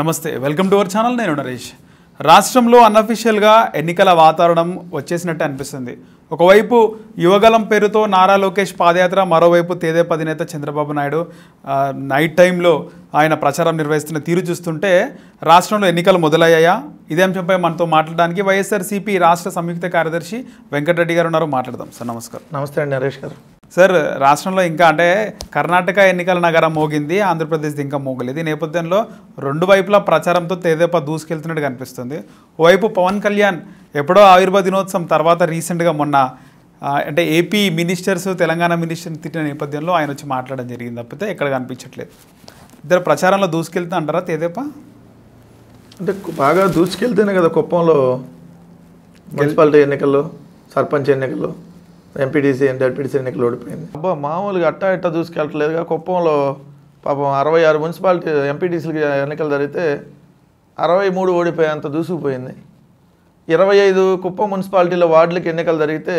నమస్తే welcome to our channel నేను నరేష్ రాష్ట్రంలో అన్అఫీషియల్గా ఎన్నికల వాతావరణం వచ్చేసినట్టు అనిపిస్తుంది ఒకవైపు యువగలం పేరుతో నారా లోకేష్ పాదయాత్ర మరోవైపు తేదేప అధినేత చంద్రబాబు నాయుడు నైట్ టైంలో ఆయన ప్రచారం నిర్వహిస్తున్న తీరు చూస్తుంటే రాష్ట్రంలో ఎన్నికలు మొదలయ్యాయా ఇదే అంశంపై మనతో మాట్లాడడానికి వైఎస్ఆర్సీపీ రాష్ట్ర సంయుక్త కార్యదర్శి వెంకటరెడ్డి గారు ఉన్నారు మాట్లాడదాం సార్ నమస్కారం నమస్తే అండి నరేష్ గారు సార్ రాష్ట్రంలో ఇంకా అంటే కర్ణాటక ఎన్నికల నగరం మోగింది ఆంధ్రప్రదేశ్ ఇంకా మోగలేదు ఈ నేపథ్యంలో రెండు వైపులా ప్రచారంతో తేదేప దూసుకెళ్తున్నట్టు కనిపిస్తుంది ఓవైపు పవన్ కళ్యాణ్ ఎప్పుడో ఆయుర్వేద దినోత్సవం తర్వాత రీసెంట్గా మొన్న అంటే ఏపీ మినిస్టర్స్ తెలంగాణ మినిస్టర్ తిట్టిన నేపథ్యంలో ఆయన వచ్చి మాట్లాడడం జరిగింది తప్పితే ఎక్కడ కనిపించట్లేదు ఇద్దరు ప్రచారంలో దూసుకెళ్తా అంటారా తేదేప అంటే బాగా దూసుకెళ్తేనే కదా కుప్పంలో మున్సిపాలిటీ ఎన్నికల్లో సర్పంచ్ ఎన్నికల్లో ఎంపీటీసీ ఎంపీటీసీ ఎన్నికలు ఓడిపోయింది అబ్బా మామూలుగా అట్టా ఇట్టా చూసుకెళ్ళట్లేదుగా కుప్పంలో పాపం అరవై ఆరు మున్సిపాలిటీ ఎంపీటీసీలకి ఎన్నికలు జరిగితే అరవై మూడు ఓడిపోయేంత దూసుకుపోయింది ఇరవై ఐదు కుప్పం మున్సిపాలిటీల వార్డులకి ఎన్నికలు జరిగితే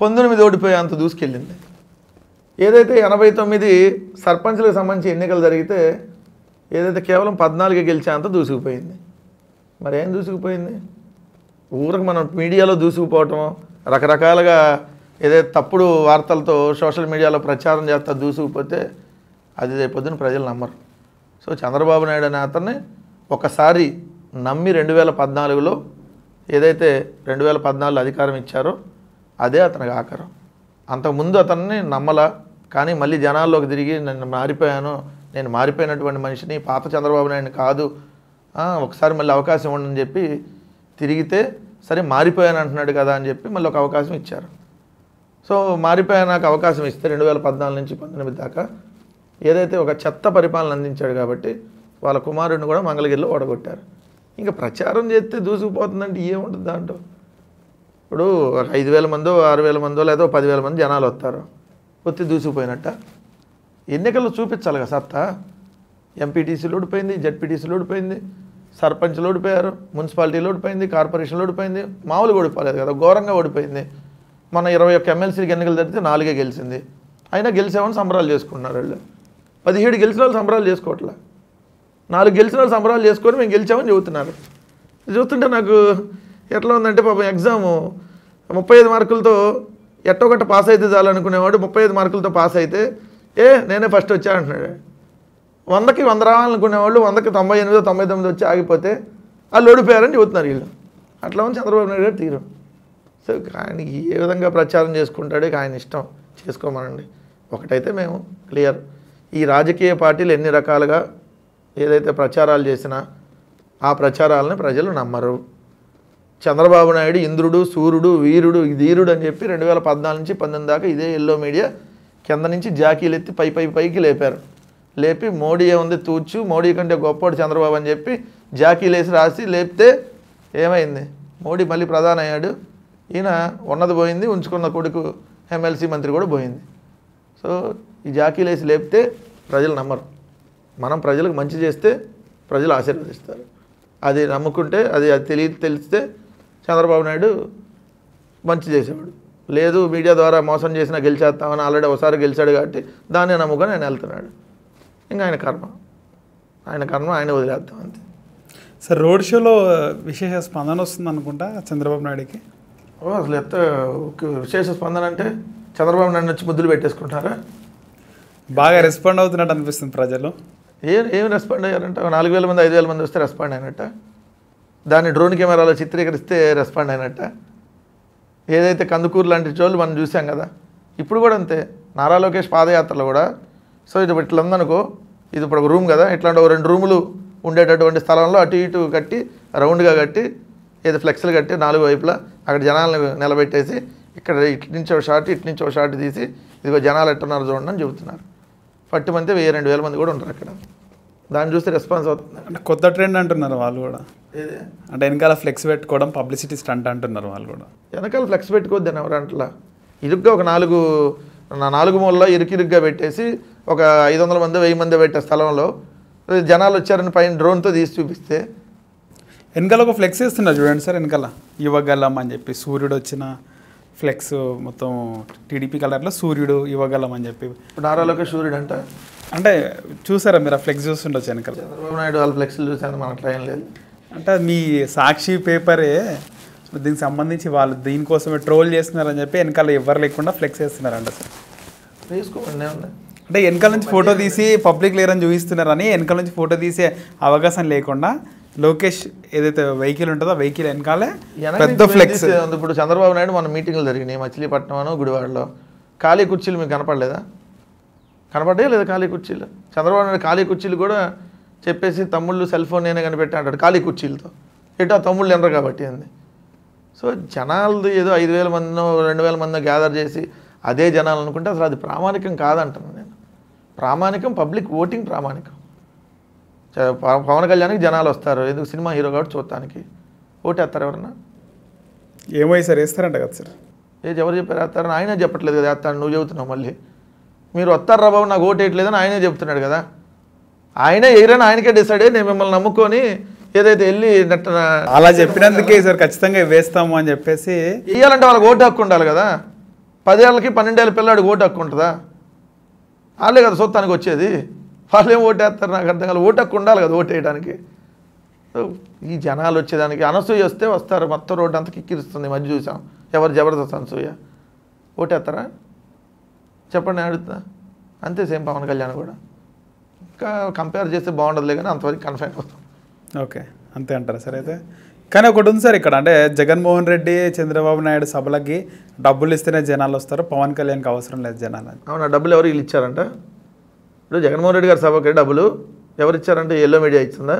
పంతొమ్మిది ఓడిపోయేంత దూసుకెళ్ళింది ఏదైతే ఎనభై తొమ్మిది సర్పంచ్లకు సంబంధించి ఎన్నికలు జరిగితే ఏదైతే కేవలం పద్నాలుగు గెలిచేంత దూసుకుపోయింది మరేం దూసుకుపోయింది ఊరికి మనం మీడియాలో దూసుకుపోవటం రకరకాలుగా ఏదైతే తప్పుడు వార్తలతో సోషల్ మీడియాలో ప్రచారం చేస్తా దూసుకుపోతే అది రేపొద్దున ప్రజలు నమ్మరు సో చంద్రబాబు నాయుడు అనే అతన్ని ఒకసారి నమ్మి రెండు వేల పద్నాలుగులో ఏదైతే రెండు వేల పద్నాలుగులో అధికారం ఇచ్చారో అదే అతనికి ఆకారం అంతకుముందు అతన్ని నమ్మలా కానీ మళ్ళీ జనాల్లోకి తిరిగి నేను మారిపోయాను నేను మారిపోయినటువంటి మనిషిని పాత చంద్రబాబు నాయుడిని కాదు ఒకసారి మళ్ళీ అవకాశం ఉండని చెప్పి తిరిగితే సరే మారిపోయాను అంటున్నాడు కదా అని చెప్పి మళ్ళీ ఒక అవకాశం ఇచ్చారు సో మారిపోయా నాకు అవకాశం ఇస్తే రెండు వేల పద్నాలుగు నుంచి పంతొమ్మిది దాకా ఏదైతే ఒక చెత్త పరిపాలన అందించాడు కాబట్టి వాళ్ళ కుమారుడిని కూడా మంగళగిరిలో ఓడగొట్టారు ఇంకా ప్రచారం చేస్తే దూసుకుపోతుందంటే ఏముంటుంది దాంట్లో ఇప్పుడు ఒక ఐదు వేల మందో ఆరు వేల మందో లేదో పదివేల మంది జనాలు వస్తారు ఒత్తి దూసుకుపోయినట్ట ఎన్నికల్లో చూపించాలి కదా సత్తా ఎంపీటీసీలు ఓడిపోయింది జడ్పీటీసీలు ఓడిపోయింది సర్పంచ్లు ఓడిపోయారు మున్సిపాలిటీలు ఓడిపోయింది కార్పొరేషన్లు ఓడిపోయింది మామూలుగా ఓడిపోలేదు కదా ఘోరంగా ఓడిపోయింది మన ఇరవై ఒక్క ఎమ్మెల్సీకి ఎన్నికలు జరిగితే నాలుగే గెలిచింది అయినా గెలిచామని సంబరాలు చేసుకుంటున్నారు వాళ్ళు పదిహేడు గెలిచిన వాళ్ళు సంబరాలు చేసుకోవట్లే నాలుగు గెలిచిన వాళ్ళు సంబరాలు చేసుకొని మేము గెలిచామని చెబుతున్నారు చూస్తుంటే నాకు ఎట్లా ఉందంటే పాపం ఎగ్జాము ముప్పై ఐదు మార్కులతో ఎట్టో గట్ట పాస్ అయితే చాలనుకునేవాడు ముప్పై ఐదు మార్కులతో పాస్ అయితే ఏ నేనే ఫస్ట్ వచ్చా అంటున్నాడు వందకి వంద వాళ్ళు వందకి తొంభై ఎనిమిదో తొంభై తొమ్మిది వచ్చి ఆగిపోతే వాళ్ళు ఓడిపోయారని చెబుతున్నారు వీళ్ళు అట్లా ఉంది చంద్రబాబు నాయుడు గారు తీరు సో ఆయనకి ఏ విధంగా ప్రచారం చేసుకుంటాడో ఆయన ఇష్టం చేసుకోమనండి ఒకటైతే మేము క్లియర్ ఈ రాజకీయ పార్టీలు ఎన్ని రకాలుగా ఏదైతే ప్రచారాలు చేసినా ఆ ప్రచారాలని ప్రజలు నమ్మరు చంద్రబాబు నాయుడు ఇంద్రుడు సూర్యుడు వీరుడు ధీరుడు అని చెప్పి రెండు వేల పద్నాలుగు నుంచి పంతొమ్మిది దాకా ఇదే ఎల్లో మీడియా కింద నుంచి జాకీలు ఎత్తి పై పై పైకి లేపారు లేపి మోడీ ఉంది తూచు మోడీ కంటే గొప్పవాడు చంద్రబాబు అని చెప్పి జాకీలేసి రాసి లేపితే ఏమైంది మోడీ మళ్ళీ ప్రధాని అయ్యాడు ఈయన ఉన్నది పోయింది ఉంచుకున్న కొడుకు ఎమ్మెల్సీ మంత్రి కూడా పోయింది సో ఈ జాకీలేసి లేపితే ప్రజలు నమ్మరు మనం ప్రజలకు మంచి చేస్తే ప్రజలు ఆశీర్వదిస్తారు అది నమ్ముకుంటే అది అది తెలియ తెలిస్తే చంద్రబాబు నాయుడు మంచి చేసేవాడు లేదు మీడియా ద్వారా మోసం చేసినా గెలిచేస్తామని ఆల్రెడీ ఒకసారి గెలిచాడు కాబట్టి దాన్ని నమ్ముకొని ఆయన వెళ్తున్నాడు ఇంకా ఆయన కర్మ ఆయన కర్మ ఆయన వదిలేద్దాం అంతే సార్ రోడ్ షోలో విశేష స్పందన వస్తుంది అనుకుంటా చంద్రబాబు నాయుడికి ఓ అసలు ఎంత విశేష స్పందన అంటే చంద్రబాబు నాయుడు వచ్చి ముద్దులు పెట్టేసుకుంటారా బాగా రెస్పాండ్ అవుతున్నట్టు అనిపిస్తుంది ప్రజలు ఏం ఏం రెస్పాండ్ అయ్యారంట నాలుగు వేల మంది ఐదు వేల మంది వస్తే రెస్పాండ్ అయినట్ట దాన్ని డ్రోన్ కెమెరాలో చిత్రీకరిస్తే రెస్పాండ్ అయినట్ట ఏదైతే కందుకూరు లాంటి చోళ్ళు మనం చూసాం కదా ఇప్పుడు కూడా అంతే నారా లోకేష్ పాదయాత్రలో కూడా సో ఇది ఇట్లా ఉందనుకో ఇది ఇప్పుడు ఒక రూమ్ కదా ఇట్లాంటి ఒక రెండు రూములు ఉండేటటువంటి స్థలంలో అటు ఇటు కట్టి రౌండ్గా కట్టి ఏదో ఫ్లెక్స్లు కట్టి నాలుగు వైపులా అక్కడ జనాలను నిలబెట్టేసి ఇక్కడ ఇటు నుంచి ఒక షార్ట్ ఇటు నుంచి ఒక షార్ట్ తీసి ఇదిగో జనాలు ఎట్టున్నారు చూడండి అని చెబుతున్నారు పట్టు మంది వెయ్యి రెండు వేల మంది కూడా ఉంటారు అక్కడ దాన్ని చూస్తే రెస్పాన్స్ అవుతుంది అంటే కొత్త ట్రెండ్ అంటున్నారు వాళ్ళు కూడా అంటే వెనకాల ఫ్లెక్స్ పెట్టుకోవడం పబ్లిసిటీ స్టంట్ అంటున్నారు వాళ్ళు కూడా వెనకాల ఫ్లెక్స్ పెట్టుకోవద్దని ఎవరంటలా ఇరుగ్గా ఒక నాలుగు నాలుగు మూలలో ఇరుకిరుగ్గా పెట్టేసి ఒక ఐదు వందల మంది వెయ్యి మంది పెట్టే స్థలంలో జనాలు వచ్చారని పైన డ్రోన్తో తీసి చూపిస్తే వెనకాల ఒక ఫ్లెక్స్ వేస్తున్నారు చూడండి సార్ వెనకాల ఇవ్వగలం అని చెప్పి సూర్యుడు వచ్చిన ఫ్లెక్స్ మొత్తం టీడీపీ కలర్లో సూర్యుడు ఇవ్వగలం అని చెప్పి నారాలోకే సూర్యుడు అంట అంటే చూసారా మీరు ఆ ఫ్లెక్స్ చూస్తుండొచ్చు వెనకాల చంద్రబాబు నాయుడు వాళ్ళ ఫ్లెక్స్లు చూసాను మనకు ట్రైన్ లేదు అంటే మీ సాక్షి పేపరే దీనికి సంబంధించి వాళ్ళు దీనికోసమే ట్రోల్ చేస్తున్నారని చెప్పి వెనకాల ఎవరు లేకుండా ఫ్లెక్స్ వేస్తున్నారంట సార్ వేసుకోండి అంటే వెనకాల నుంచి ఫోటో తీసి పబ్లిక్ లేరని చూపిస్తున్నారని వెనకాల నుంచి ఫోటో తీసే అవకాశం లేకుండా లోకేష్ ఏదైతే వెహికల్ ఉంటుందో వెహికల్ వెనకాలే పెద్ద ఫ్లెక్స్ ఇప్పుడు చంద్రబాబు నాయుడు మన మీటింగ్లు జరిగినాయి మచిలీపట్నం గుడివాడలో ఖాళీ కుర్చీలు మీకు కనపడలేదా కనపడే లేదా ఖాళీ కుర్చీలు చంద్రబాబు నాయుడు ఖాళీ కుర్చీలు కూడా చెప్పేసి తమ్ముళ్ళు సెల్ ఫోన్ నేనే కనిపెట్టా అంటాడు ఖాళీ కుర్చీలతో ఆ తమ్ముళ్ళు ఎనరు కాబట్టి అంది సో జనాలది ఏదో ఐదు వేల మందినో రెండు వేల మందినో గ్యాదర్ చేసి అదే జనాలు అనుకుంటే అసలు అది ప్రామాణికం కాదంటున్నాను నేను ప్రామాణికం పబ్లిక్ ఓటింగ్ ప్రామాణికం పవన్ కళ్యాణ్కి జనాలు వస్తారు ఎందుకు సినిమా హీరో కాబట్టి చూడటానికి ఓటు వేస్తారు ఎవరన్నా ఏమో సార్ వేస్తారంట కదా సార్ ఏది ఎవరు చెప్పారు వేస్తారని ఆయన చెప్పట్లేదు కదా వేస్తాను నువ్వు చెబుతున్నావు మళ్ళీ మీరు వస్తారు రా బాబు నాకు వేయట్లేదని ఆయనే చెప్తున్నాడు కదా ఆయనే ఎయిరని ఆయనకే డిసైడ్ అయ్యి నేను మిమ్మల్ని నమ్ముకొని ఏదైతే వెళ్ళి అలా చెప్పినందుకే సార్ ఖచ్చితంగా వేస్తాము అని చెప్పేసి వేయాలంటే వాళ్ళకి ఓటు హక్కు ఉండాలి కదా పదేళ్ళకి పన్నెండేళ్ళ పిల్లాడికి ఓటు హక్కు ఉంటుందా వాళ్ళే కదా సొత్తానికి వచ్చేది వాళ్ళు ఏం ఓటేస్తారు నాకు అర్థం కాదు ఓటకు ఉండాలి కదా ఓటేయడానికి ఈ జనాలు వచ్చేదానికి అనసూయ వస్తే వస్తారు మొత్తం రోడ్డు అంత కిక్కిరిస్తుంది మధ్య చూసాం ఎవరు జబర్దస్త్ అనసూయ ఓటేస్తారా చెప్పండి అడుగుతా అంతే సేమ్ పవన్ కళ్యాణ్ కూడా ఇంకా కంపేర్ చేస్తే బాగుండదులే కానీ అంతవరకు కన్ఫైన్ అవుతాం ఓకే అంతే అంటారా సరే అయితే కానీ ఒకటి ఉంది సార్ ఇక్కడ అంటే జగన్మోహన్ రెడ్డి చంద్రబాబు నాయుడు సభలకి డబ్బులు ఇస్తేనే జనాలు వస్తారు పవన్ కళ్యాణ్కి అవసరం లేదు జనాలు అవునా డబ్బులు ఎవరు వీళ్ళు ఇచ్చారంట ఇప్పుడు జగన్మోహన్ రెడ్డి గారి సభకి డబ్బులు ఎవరు ఇచ్చారంటే ఎల్లో మీడియా ఇచ్చిందా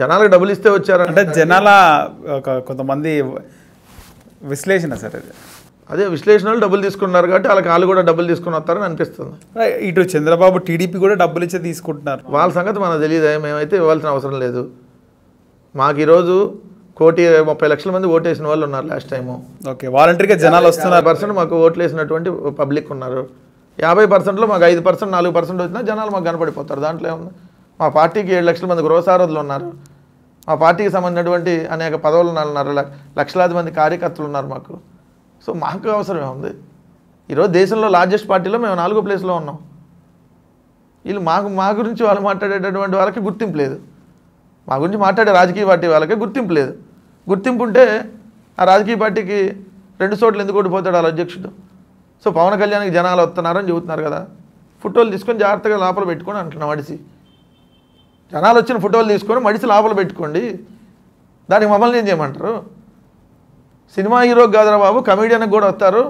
జనాలకు డబ్బులు ఇస్తే వచ్చారు అంటే జనాల కొంతమంది విశ్లేషణ సార్ అది అదే విశ్లేషణలు డబ్బులు తీసుకున్నారు కాబట్టి వాళ్ళకి వాళ్ళు కూడా డబ్బులు తీసుకుని వస్తారని అనిపిస్తుంది ఇటు చంద్రబాబు టీడీపీ కూడా డబ్బులు ఇచ్చే తీసుకుంటున్నారు వాళ్ళ సంగతి మనకు తెలియదు మేమైతే ఇవ్వాల్సిన అవసరం లేదు మాకు ఈరోజు కోటి ముప్పై లక్షల మంది ఓటేసిన వాళ్ళు ఉన్నారు లాస్ట్ టైము ఓకే వాలంటీర్గా జనాలు వస్తున్నారు పర్సెంట్ మాకు ఓట్లు వేసినటువంటి పబ్లిక్ ఉన్నారు యాభై పర్సెంట్లో మాకు ఐదు పర్సెంట్ నాలుగు పర్సెంట్ వచ్చినా జనాలు మాకు కనపడిపోతారు దాంట్లో ఏముంది మా పార్టీకి ఏడు లక్షల మంది గృహసారథులు ఉన్నారు మా పార్టీకి సంబంధించినటువంటి అనేక పదవులు ఉన్నారు లక్షలాది మంది కార్యకర్తలు ఉన్నారు మాకు సో మాకు అవసరం ఏముంది ఈరోజు దేశంలో లార్జెస్ట్ పార్టీలో మేము నాలుగో ప్లేస్లో ఉన్నాం వీళ్ళు మాకు మా గురించి వాళ్ళు మాట్లాడేటటువంటి వాళ్ళకి గుర్తింపు లేదు మా గురించి మాట్లాడే రాజకీయ పార్టీ వాళ్ళకే గుర్తింపు లేదు గుర్తింపు ఉంటే ఆ రాజకీయ పార్టీకి రెండు చోట్ల ఎందుకు ఓడిపోతాడు వాళ్ళ అధ్యక్షుడు సో పవన్ కళ్యాణ్కి జనాలు వస్తున్నారని చెబుతున్నారు కదా ఫోటోలు తీసుకొని జాగ్రత్తగా లోపల పెట్టుకొని అంటున్నాం మడిసి జనాలు వచ్చిన ఫోటోలు తీసుకొని మడిసి లోపల పెట్టుకోండి దానికి మమ్మల్ని ఏం చేయమంటారు సినిమా హీరో కాదురా బాబు కమెడియన్కి కూడా వస్తారు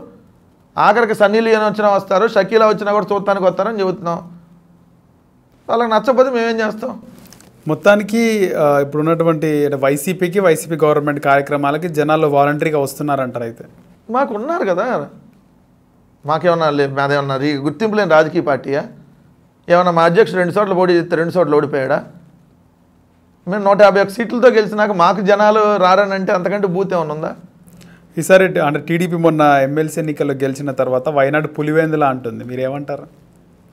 ఆఖరికి సన్నీ లియన్ వచ్చినా వస్తారు షకీలా వచ్చినా కూడా చూడటానికి వస్తారని చెబుతున్నాం వాళ్ళకి నచ్చకపోతే మేమేం చేస్తాం మొత్తానికి ఇప్పుడు ఉన్నటువంటి వైసీపీకి వైసీపీ గవర్నమెంట్ కార్యక్రమాలకి జనాలు వాలంటరీగా వస్తున్నారంటారు అయితే మాకు ఉన్నారు కదా మాకేమన్నా లేదు మాదేమన్నా గుర్తింపు లేని రాజకీయ పార్టీయా ఏమన్నా మా అధ్యక్షుడు రెండు చోట్ల పోటీ చేస్తే రెండు చోట్ల ఓడిపోయాడా మేము నూట యాభై ఒక్క సీట్లతో గెలిచినాక మాకు జనాలు రారనంటే అంతకంటే బూత్ ఏమైనా ఉందా ఈసారి అంటే టీడీపీ మొన్న ఎమ్మెల్సీ ఎన్నికల్లో గెలిచిన తర్వాత వయనాడు పులివేందులా అంటుంది మీరేమంటారు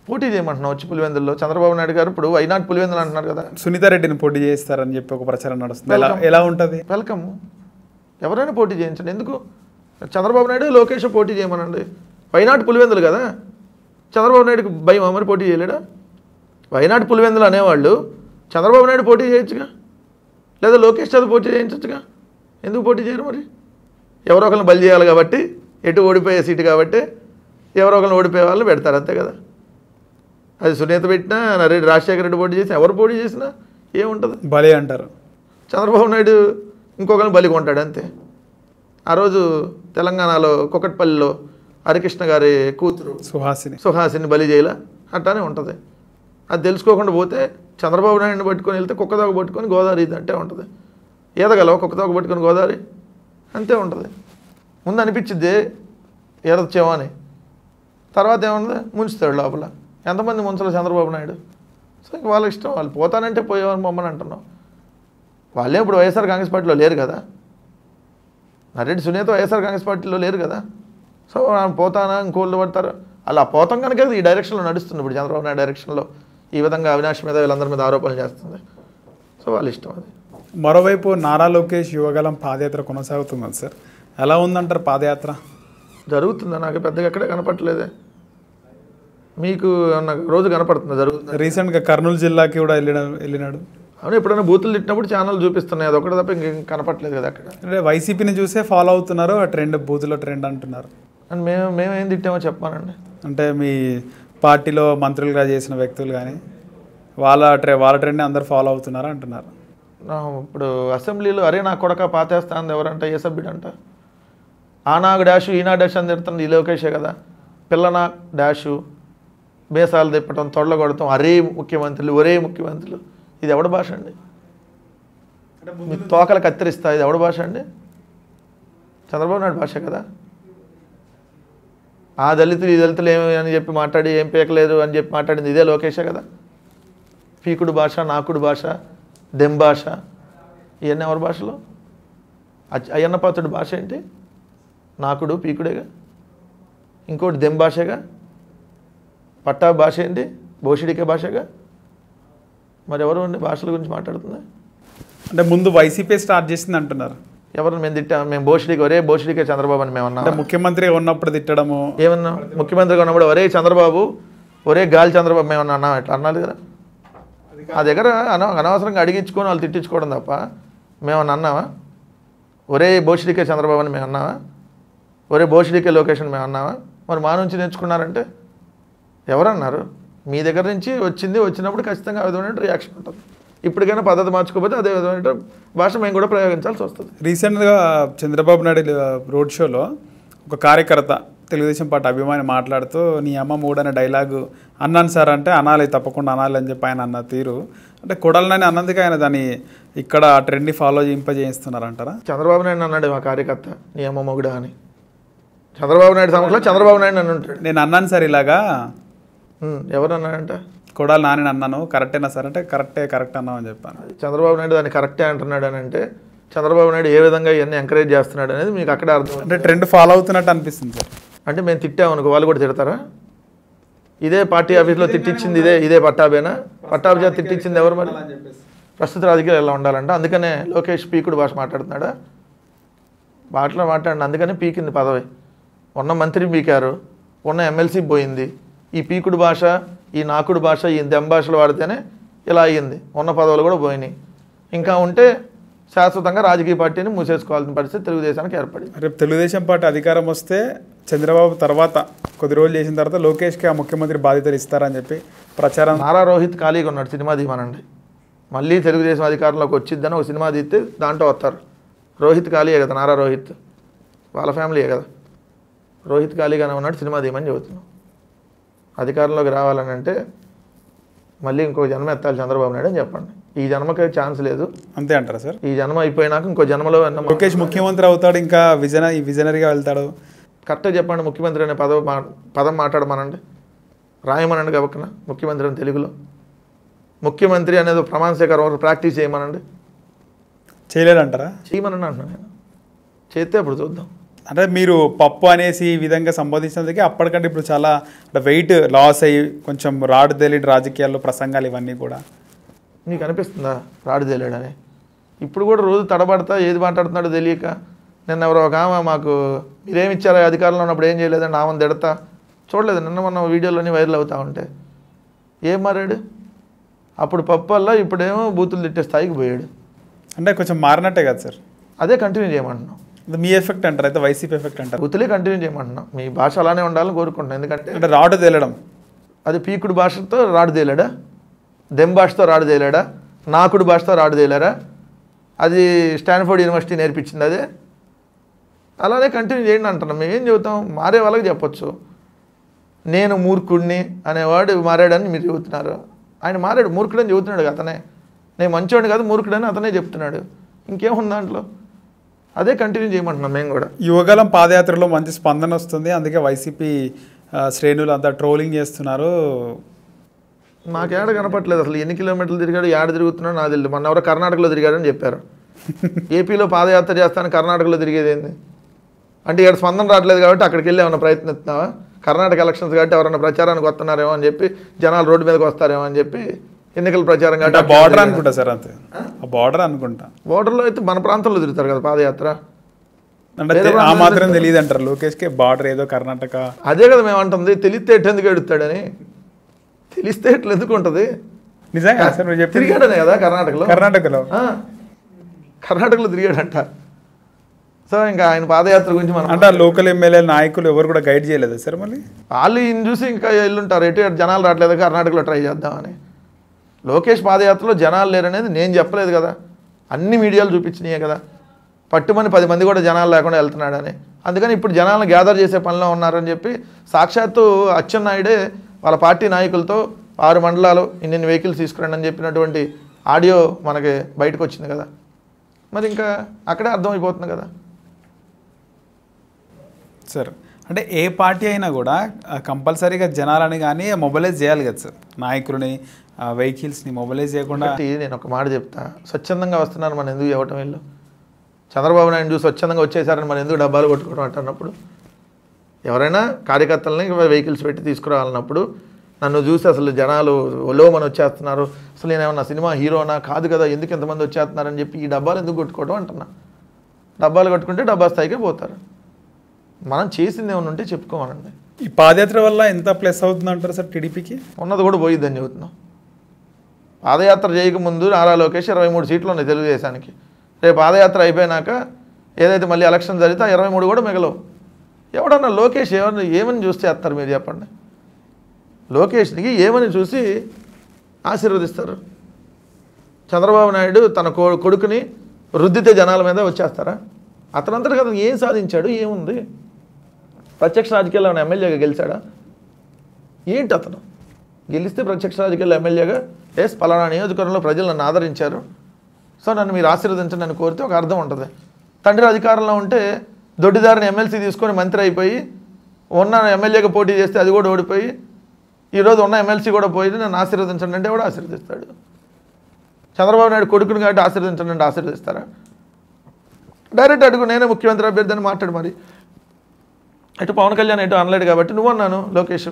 పోటీ చేయమంటున్నాం వచ్చి పులివెందుల్లో చంద్రబాబు నాయుడు గారు ఇప్పుడు వైనాట్ పులివెందులు అంటున్నారు కదా సునీతారెడ్డిని పోటీ చేస్తారని చెప్పి ఒక ప్రచారం నడుస్తుంది ఎలా ఎలా ఉంటుంది వెల్కమ్ ఎవరైనా పోటీ చేయించండి ఎందుకు చంద్రబాబు నాయుడు లోకేష్ పోటీ చేయమనండి వైనాడు పులివెందులు కదా చంద్రబాబు నాయుడుకి భయం మరి పోటీ చేయలేడా వైనాట్ పులివెందులు అనేవాళ్ళు చంద్రబాబు నాయుడు పోటీ చేయొచ్చుగా లేదా లోకేష్ చదువు పోటీ చేయించచ్చుగా ఎందుకు పోటీ చేయరు మరి ఎవరో ఒకరిని బలి చేయాలి కాబట్టి ఎటు ఓడిపోయే సీటు కాబట్టి ఎవరో ఒకరిని ఓడిపోయే వాళ్ళు పెడతారు అంతే కదా అది సునీత పెట్టినా నరేడు రాజశేఖర రెడ్డి పోటీ చేసినా ఎవరు పోటీ చేసినా ఏముంటుంది బలి అంటారు చంద్రబాబు నాయుడు ఇంకొకరిని బలి కొంటాడు అంతే ఆ రోజు తెలంగాణలో కుకట్పల్లిలో హరికృష్ణ గారి కూతురు సుహాసిని సుహాసిని బలి చేయాల అట్టానే ఉంటుంది అది తెలుసుకోకుండా పోతే చంద్రబాబు నాయుడుని పట్టుకొని వెళ్తే కుక్కదాకు పట్టుకొని గోదావరి ఇది అంటే ఉంటుంది ఏదగల కుక్కదాకు పట్టుకొని గోదావరి అంతే ఉంటుంది ముందు అనిపించింది ఏదొచ్చేమో అని తర్వాత ఏముంది ముంచుతాడు లోపల ఎంతమంది ముంచల చంద్రబాబు నాయుడు సో ఇంక వాళ్ళ ఇష్టం వాళ్ళు పోతానంటే పోయేవారు మమ్మల్ని అంటున్నాం వాళ్ళే ఇప్పుడు వైఎస్ఆర్ కాంగ్రెస్ పార్టీలో లేరు కదా నరెడ్డి సునీత వైఎస్ఆర్ కాంగ్రెస్ పార్టీలో లేరు కదా సో పోతానా ఇంకోళ్ళు పడతారు అలా పోతాం కనుక ఈ డైరెక్షన్లో నడుస్తుంది ఇప్పుడు చంద్రబాబు నాయుడు డైరెక్షన్లో ఈ విధంగా అవినాష్ మీద వీళ్ళందరి మీద ఆరోపణలు చేస్తుంది సో వాళ్ళ ఇష్టం అది మరోవైపు నారా లోకేష్ యువగలం పాదయాత్ర కొనసాగుతుందని సార్ ఎలా ఉందంటారు పాదయాత్ర జరుగుతుందా నాకు పెద్దగా ఎక్కడే కనపట్లేదే మీకు అన్న రోజు కనపడుతుంది జరుగుతుంది రీసెంట్గా కర్నూలు జిల్లాకి కూడా వెళ్ళడం వెళ్ళినాడు అవును ఎప్పుడైనా బూతులు తిట్టినప్పుడు ఛానల్ చూపిస్తున్నాయి అది ఒకటి తప్ప ఇంకేం కనపట్లేదు కదా అక్కడ అంటే వైసీపీని చూసే ఫాలో అవుతున్నారు ఆ ట్రెండ్ బూతుల ట్రెండ్ అంటున్నారు అండ్ మేము మేమేం తిట్టామో చెప్పానండి అంటే మీ పార్టీలో మంత్రులుగా చేసిన వ్యక్తులు కానీ వాళ్ళ ట్రే వాళ్ళ ట్రెండ్ని అందరు ఫాలో అవుతున్నారు అంటున్నారు ఇప్పుడు అసెంబ్లీలో అరే నా కొడక పాతేస్తా అంది ఎవరంట ఏ సభ్యుడు అంట ఆ డాషు ఈనా డాష్ అని తిడుతుంది ఈ లోకేషే కదా పిల్లనా డాషు బేసాలు తిప్పటం తొడలగొడటం అరే ముఖ్యమంత్రులు ఒరే ముఖ్యమంత్రులు ఇది ఎవడ భాష అండి మీ తోకలు కత్తిరిస్తా ఇది ఎవడ భాష అండి చంద్రబాబు నాయుడు భాష కదా ఆ దళితులు ఈ దళితులు ఏమి అని చెప్పి మాట్లాడి ఏం పీకలేదు అని చెప్పి మాట్లాడింది ఇదే లోకేషే కదా పీకుడు భాష నాకుడు భాష దెం భాష ఇవన్నీ ఎవరి భాషలో అయ్యన్నపాత్రుడి భాష ఏంటి నాకుడు పీకుడేగా ఇంకోటి దెం భాషేగా పట్టా భాష ఏంటి భోషిడిక భాషగా మరి ఎవరు భాషల గురించి మాట్లాడుతుంది అంటే ముందు వైసీపీ స్టార్ట్ చేసింది అంటున్నారు ఎవరు మేము తిట్టాం మేము భోషిడికి ఒరే భోషిడికే చంద్రబాబు అని మేము అన్నాం ముఖ్యమంత్రి ఉన్నప్పుడు తిట్టడము ఏమన్నా ముఖ్యమంత్రిగా ఉన్నప్పుడు ఒరే చంద్రబాబు ఒరే గాలి చంద్రబాబు మేము అన్నాం ఎట్లా అన్నారు కదా ఆ దగ్గర అన అనవసరంగా అడిగించుకొని వాళ్ళు తిట్టించుకోవడం తప్ప అని అన్నావా ఒరే భోషిడికే చంద్రబాబు అని మేము అన్నావా ఒరే భోషిడికే లొకేషన్ మేము అన్నావా మరి మా నుంచి నేర్చుకున్నారంటే ఎవరన్నారు మీ దగ్గర నుంచి వచ్చింది వచ్చినప్పుడు ఖచ్చితంగా ఆ విధమైన రియాక్షన్ ఉంటుంది ఇప్పటికైనా పద్ధతి మార్చుకోకపోతే అదే విధమైన భాష మేము కూడా ప్రయోగించాల్సి వస్తుంది రీసెంట్గా చంద్రబాబు నాయుడు రోడ్ షోలో ఒక కార్యకర్త తెలుగుదేశం పార్టీ అభిమాని మాట్లాడుతూ నీ అమ్మ మూడు అనే డైలాగు అన్నాను సార్ అంటే అనాలి తప్పకుండా అనాలి అని చెప్పి ఆయన అన్న తీరు అంటే కొడలనని అన్నందుకే ఆయన దాన్ని ఇక్కడ ట్రెండ్ని ఫాలో చేయింపజేయిస్తున్నారంటారా చంద్రబాబు నాయుడు అన్నాడు మా కార్యకర్త నీ అమ్మ మొగుడా అని చంద్రబాబు నాయుడు సమక్షంలో చంద్రబాబు నాయుడు అని ఉంటాడు నేను అన్నాను సార్ ఇలాగా అంటే కొడాలి నాని అన్నాను కరెక్టేనా సరే అంటే కరెక్టే కరెక్ట్ అన్నావు అని చెప్పాను చంద్రబాబు నాయుడు దాన్ని కరెక్టే అంటున్నాడు అని అంటే చంద్రబాబు నాయుడు ఏ విధంగా ఇవన్నీ ఎంకరేజ్ చేస్తున్నాడు అనేది మీకు అక్కడే అర్థం అంటే ట్రెండ్ ఫాలో అవుతున్నట్టు అనిపిస్తుంది సార్ అంటే మేము తిట్టాము అనుకో వాళ్ళు కూడా తిడతారా ఇదే పార్టీ ఆఫీస్లో తిట్టించింది ఇదే ఇదే పట్టాభేనా పట్టాభిజా తిట్టించింది ఎవరు మరి ప్రస్తుత రాజకీయాలు ఎలా ఉండాలంటే అందుకనే లోకేష్ పీకుడు భాష మాట్లాడుతున్నాడా బాటలో మాట్లాడిన అందుకనే పీకింది పదవి ఉన్న మంత్రి పీకారు ఉన్న ఎమ్మెల్సీ పోయింది ఈ పీకుడు భాష ఈ నాకుడు భాష ఈ దెం భాషలు వాడితేనే ఇలా అయ్యింది ఉన్న పదవులు కూడా పోయినాయి ఇంకా ఉంటే శాశ్వతంగా రాజకీయ పార్టీని మూసేసుకోవాల్సిన పరిస్థితి తెలుగుదేశానికి ఏర్పడింది రేపు తెలుగుదేశం పార్టీ అధికారం వస్తే చంద్రబాబు తర్వాత కొద్ది రోజులు చేసిన తర్వాత లోకేష్కి ఆ ముఖ్యమంత్రి బాధ్యతలు ఇస్తారని చెప్పి ప్రచారం నారా రోహిత్ ఖాళీగా ఉన్నాడు సినిమా తీమనండి మళ్ళీ తెలుగుదేశం అధికారంలోకి వచ్చిద్దని ఒక సినిమా తీస్తే దాంట్లో వస్తారు రోహిత్ ఖాళీయే కదా నారా రోహిత్ వాళ్ళ ఫ్యామిలీయే కదా రోహిత్ ఖాళీగానే ఉన్నాడు సినిమా తీయమని చెబుతున్నాం అధికారంలోకి రావాలని అంటే మళ్ళీ ఇంకో జన్మ ఎత్తాలి చంద్రబాబు నాయుడు అని చెప్పండి ఈ జన్మకి ఛాన్స్ లేదు అంతే అంటారా సార్ ఈ జన్మ అయిపోయినాక ఇంకో జన్మలో లోకేష్ ముఖ్యమంత్రి అవుతాడు ఇంకా విజన విజనరీగా వెళ్తాడు కరెక్ట్గా చెప్పండి ముఖ్యమంత్రి అనే పదవి మా పదం మాట్లాడమనండి రాయమనండి గబక్కన ముఖ్యమంత్రి అని తెలుగులో ముఖ్యమంత్రి అనేది ప్రమాణ ఒకరు ప్రాక్టీస్ చేయమనండి చేయలేదంటారా చేయమనండి అంటున్నాను నేను చేస్తే అప్పుడు చూద్దాం అంటే మీరు పప్పు అనేసి ఈ విధంగా సంబోధించినందుకే అప్పటికంటే ఇప్పుడు చాలా వెయిట్ లాస్ అయ్యి కొంచెం రాడు తేలిడు రాజకీయాల్లో ప్రసంగాలు ఇవన్నీ కూడా నీకు అనిపిస్తుందా రాడు అని ఇప్పుడు కూడా రోజు తడబడతా ఏది మాట్లాడుతున్నాడో తెలియక నిన్న ఎవరో ఒక ఆమె మాకు మీరేమి ఇచ్చారో అధికారంలో ఉన్నప్పుడు ఏం నా ఆమెను తిడతా చూడలేదు నిన్న మనం వీడియోలోనే వైరల్ అవుతూ ఉంటే ఏం మారాడు అప్పుడు వల్ల ఇప్పుడేమో బూతులు తిట్టే స్థాయికి పోయాడు అంటే కొంచెం మారినట్టే కదా సార్ అదే కంటిన్యూ చేయమంటున్నాం మీ ఎఫెక్ట్ అంటారు అయితే వైసీపీ ఎఫెక్ట్ అంటారు గుతులే కంటిన్యూ చేయమంటున్నాం మీ భాష అలానే ఉండాలని కోరుకుంటున్నాం ఎందుకంటే అంటే రాడు తేలడం అది పీకుడు భాషతో రాడు తేలాడా దెమ్ భాషతో రాడు తేలాడా నాకుడు భాషతో రాడు తేలారా అది స్టాన్ఫోర్డ్ యూనివర్సిటీ నేర్పించింది అదే అలానే కంటిన్యూ చేయండి అంటున్నాం మేము ఏం చెబుతాం మారే వాళ్ళకి చెప్పొచ్చు నేను మూర్ఖుడిని అనేవాడు మారాడని మీరు చెబుతున్నారు ఆయన మారాడు మూర్ఖుడని చెబుతున్నాడు అతనే నేను మంచివాడిని కాదు మూర్ఖుడని అతనే చెప్తున్నాడు ఇంకేముంది దాంట్లో అదే కంటిన్యూ చేయమంటున్నాం మేము కూడా యువగలం పాదయాత్రలో మంచి స్పందన వస్తుంది అందుకే వైసీపీ శ్రేణులు అంతా ట్రోలింగ్ చేస్తున్నారు మాకేడ కనపట్లేదు అసలు ఎన్ని కిలోమీటర్లు తిరిగాడు ఏడ తిరుగుతున్నాడు నాది తెలియదు మొన్న ఎవరో కర్ణాటకలో తిరిగాడని చెప్పారు ఏపీలో పాదయాత్ర చేస్తాను కర్ణాటకలో తిరిగేది ఏంది అంటే ఇక్కడ స్పందన రావట్లేదు కాబట్టి అక్కడికి వెళ్ళి ఏమైనా ప్రయత్నిస్తున్నావా కర్ణాటక ఎలక్షన్స్ కాబట్టి ఎవరైనా ప్రచారానికి వస్తున్నారేమో అని చెప్పి జనాలు రోడ్డు మీదకి వస్తారేమో అని చెప్పి ఎన్నికల ప్రచారం కాబట్టి బార్డర్ అనుకుంటా సార్ అంతే బార్డర్ అనుకుంటా బార్డర్లో అయితే మన ప్రాంతంలో తిరుగుతారు కదా పాదయాత్ర ఆ మాత్రం తెలియదు అంటారు లోకేష్కి బార్డర్ ఏదో కర్ణాటక అదే కదా మేము అంటుంది తెలిస్తే ఎందుకు ఎడుతాడని తెలిస్తే ఎట్లు ఎందుకు ఉంటుంది నిజంగా తిరిగాడనే కదా కర్ణాటకలో కర్ణాటకలో కర్ణాటకలో తిరిగాడంట సో ఇంకా ఆయన పాదయాత్ర గురించి మనం అంటే లోకల్ ఎమ్మెల్యే నాయకులు ఎవరు కూడా గైడ్ చేయలేదు సార్ మళ్ళీ వాళ్ళు ఈయన చూసి ఇంకా వెళ్ళుంటారు ఎటు జనాలు రావట్లేదు కర్ణాటకలో ట్రై చేద్దామని లోకేష్ పాదయాత్రలో జనాలు లేరనేది నేను చెప్పలేదు కదా అన్ని మీడియాలు చూపించినాయే కదా పట్టుమని పది మంది కూడా జనాలు లేకుండా వెళ్తున్నాడని అందుకని ఇప్పుడు జనాలను గ్యాదర్ చేసే పనిలో ఉన్నారని చెప్పి సాక్షాత్తు అచ్చెన్నాయుడే వాళ్ళ పార్టీ నాయకులతో ఆరు మండలాలు ఇన్ని వెహికల్స్ తీసుకురండి అని చెప్పినటువంటి ఆడియో మనకి బయటకు వచ్చింది కదా మరి ఇంకా అక్కడే అర్థమైపోతుంది కదా సార్ అంటే ఏ పార్టీ అయినా కూడా కంపల్సరీగా జనాలని కానీ మొబైలైజ్ చేయాలి కదా సార్ నాయకులని వెహికల్స్ని మొబైలైజ్ చేయకుండా నేను ఒక మాట చెప్తా స్వచ్ఛందంగా వస్తున్నారు మనం ఎందుకు ఇవ్వటం వీళ్ళు చంద్రబాబు నాయుడు చూసి స్వచ్ఛందంగా వచ్చేసారని మనం ఎందుకు డబ్బాలు కొట్టుకోవడం అంటున్నప్పుడు ఎవరైనా కార్యకర్తలని వెహికల్స్ పెట్టి తీసుకురావాలన్నప్పుడు నన్ను చూసి అసలు జనాలు మనం వచ్చేస్తున్నారు అసలు నేనేమన్నా సినిమా హీరోనా కాదు కదా ఎందుకు ఎంతమంది వచ్చేస్తున్నారని చెప్పి ఈ డబ్బాలు ఎందుకు కొట్టుకోవడం అంటున్నా డబ్బాలు కట్టుకుంటే డబ్బా స్థాయికి పోతారు మనం చేసింది ఏమైనా ఉంటే చెప్పుకోమనండి ఈ పాదయాత్ర వల్ల ఎంత ప్లస్ అవుతుంది అంటారు సార్ టీడీపీకి ఉన్నది కూడా పోయిద్దని చెబుతున్నాం పాదయాత్ర చేయకముందు నారా లోకేష్ ఇరవై మూడు సీట్లు ఉన్నాయి తెలుగుదేశానికి రేపు పాదయాత్ర అయిపోయినాక ఏదైతే మళ్ళీ ఎలక్షన్ జరిగితే ఆ ఇరవై మూడు కూడా మిగలవు ఎవడన్నా లోకేష్ ఏమన్నా ఏమని చూసి చేస్తారు మీరు చెప్పండి లోకేష్కి ఏమని చూసి ఆశీర్వదిస్తారు చంద్రబాబు నాయుడు తన కొడుకుని రుద్దితే జనాల మీద వచ్చేస్తారా అతనంతటి కదా ఏం సాధించాడు ఏముంది ప్రత్యక్ష రాజకీయాల్లో ఎమ్మెల్యేగా గెలిచాడా ఏంటి అతను గెలిస్తే ప్రత్యక్ష రాజకీయాల్లో ఎమ్మెల్యేగా ఎస్ పలానా నియోజకవర్గంలో ప్రజలు నన్ను ఆదరించారు సో నన్ను మీరు ఆశీర్వదించండి నన్ను కోరితే ఒక అర్థం ఉంటుంది తండ్రి అధికారంలో ఉంటే దొడ్డిదారిని ఎమ్మెల్సీ తీసుకొని మంత్రి అయిపోయి ఉన్న ఎమ్మెల్యేగా పోటీ చేస్తే అది కూడా ఓడిపోయి ఈరోజు ఉన్న ఎమ్మెల్సీ కూడా పోయి నన్ను ఆశీర్వదించండి అంటే కూడా ఆశీర్వదిస్తాడు చంద్రబాబు నాయుడు కొడుకుని కాబట్టి ఆశీర్వదించండి అంటే ఆశీర్వదిస్తారా డైరెక్ట్ అడుగు నేనే ముఖ్యమంత్రి అభ్యర్థి అని మాట్లాడు మరి ఇటు పవన్ కళ్యాణ్ ఇటు అనలేడు కాబట్టి నువ్వు అన్నాను లోకేష్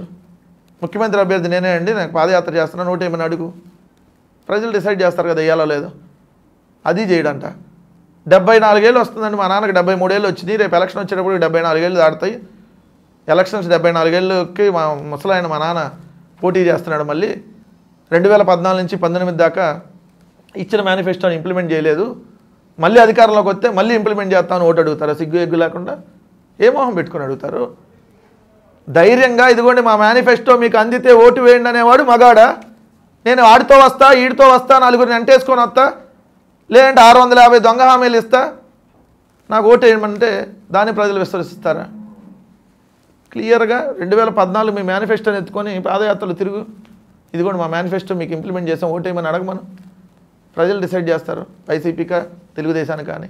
ముఖ్యమంత్రి అభ్యర్థి నేనే అండి నాకు పాదయాత్ర చేస్తున్నాను ఒకటి ఏమైనా అడుగు ప్రజలు డిసైడ్ చేస్తారు కదా వేయాలో లేదో అది చేయడంట డెబ్బై నాలుగేళ్ళు వస్తుందండి మా నాన్నకి డెబ్బై మూడేళ్ళు వచ్చింది రేపు ఎలక్షన్ వచ్చేటప్పుడు డెబ్బై నాలుగేళ్ళు దాడతాయి ఎలక్షన్స్ డెబ్బై నాలుగేళ్ళకి మా ముసలాయన మా నాన్న పోటీ చేస్తున్నాడు మళ్ళీ రెండు వేల పద్నాలుగు నుంచి పంతొమ్మిది దాకా ఇచ్చిన మేనిఫెస్టోని ఇంప్లిమెంట్ చేయలేదు మళ్ళీ అధికారంలోకి వస్తే మళ్ళీ ఇంప్లిమెంట్ చేస్తామని ఓటు అడుగుతారు సిగ్గు ఎగ్గు లేకుండా ఏ మోహం పెట్టుకుని అడుగుతారు ధైర్యంగా ఇదిగోండి మా మేనిఫెస్టో మీకు అందితే ఓటు వేయండి అనేవాడు మగాడా నేను ఆడితో వస్తా ఈడితో వస్తా నలుగురిని అంటేసుకొని వస్తా లేదంటే ఆరు వందల యాభై దొంగ హామీలు ఇస్తా నాకు ఓటు వేయమంటే దాన్ని ప్రజలు విశ్వసిస్తారా క్లియర్గా రెండు వేల పద్నాలుగు మీ మేనిఫెస్టోని ఎత్తుకొని పాదయాత్రలు తిరుగు కూడా మా మేనిఫెస్టో మీకు ఇంప్లిమెంట్ చేసాం వేయమని అడగమను ప్రజలు డిసైడ్ చేస్తారు వైసీపీకా తెలుగుదేశానికి కానీ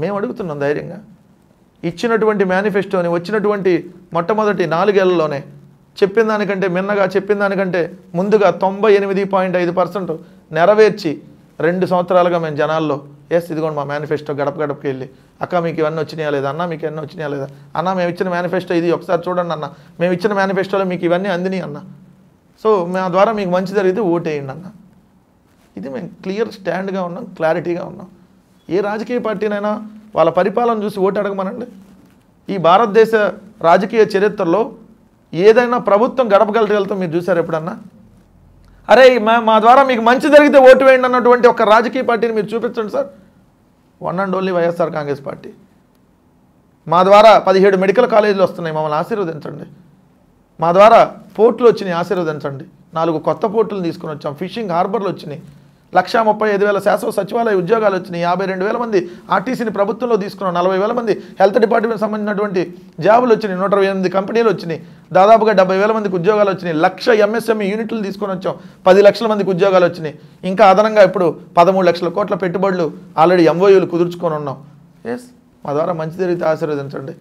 మేము అడుగుతున్నాం ధైర్యంగా ఇచ్చినటువంటి మేనిఫెస్టోని వచ్చినటువంటి మొట్టమొదటి నాలుగేళ్లలోనే చెప్పిన దానికంటే మిన్నగా చెప్పిన దానికంటే ముందుగా తొంభై ఎనిమిది పాయింట్ ఐదు పర్సెంట్ నెరవేర్చి రెండు సంవత్సరాలుగా మేము జనాల్లో ఎస్ ఇదిగోండి మా మేనిఫెస్టో గడప గడపకి వెళ్ళి అక్క మీకు ఇవన్నీ వచ్చినాయా లేదా అన్న మీకు ఎన్నో వచ్చినాయా లేదా అన్న మేము ఇచ్చిన మేనిఫెస్టో ఇది ఒకసారి చూడండి అన్న మేము ఇచ్చిన మేనిఫెస్టోలో మీకు ఇవన్నీ అందినాయి అన్న సో మా ద్వారా మీకు మంచి జరిగితే ఓటేయండి అన్న ఇది మేము క్లియర్ స్టాండ్గా ఉన్నాం క్లారిటీగా ఉన్నాం ఏ రాజకీయ పార్టీనైనా వాళ్ళ పరిపాలన చూసి ఓటు అడగమనండి ఈ భారతదేశ రాజకీయ చరిత్రలో ఏదైనా ప్రభుత్వం గడపగలటగలతో మీరు చూసారు ఎప్పుడన్నా అరే మా ద్వారా మీకు మంచి జరిగితే ఓటు వేయండి అన్నటువంటి ఒక రాజకీయ పార్టీని మీరు చూపించండి sir one and only YSR Congress party మా ద్వారా పదిహేడు మెడికల్ కాలేజీలు వస్తున్నాయి మమ్మల్ని ఆశీర్వదించండి మా ద్వారా పోర్టులు వచ్చినాయి ఆశీర్వదించండి నాలుగు కొత్త పోర్టులు తీసుకుని వచ్చాం ఫిషింగ్ హార్బర్లు వచ్చినాయి లక్షా ముప్పై ఐదు వేల శాసన సచివాలయ ఉద్యోగాలు వచ్చినాయి యాభై రెండు వేల మంది ఆర్టీసీని ప్రభుత్వంలో తీసుకున్నాం నలభై వేల మంది హెల్త్ డిపార్ట్మెంట్ సంబంధించినటువంటి జాబులు వచ్చినాయి నూట ఎనిమిది కంపెనీలు వచ్చినాయి దాదాపుగా డెబ్బై వేల మందికి ఉద్యోగాలు వచ్చినాయి లక్ష ఎంఎస్ఎంఈ యూనిట్లు తీసుకొని వచ్చాం పది లక్షల మందికి ఉద్యోగాలు వచ్చినాయి ఇంకా అదనంగా ఇప్పుడు పదమూడు లక్షల కోట్ల పెట్టుబడులు ఆల్రెడీ ఎంఓయూలు కుదుర్చుకొని ఉన్నాం ఎస్ మా ద్వారా మంచి జరిగితే ఆశీర్వదించండి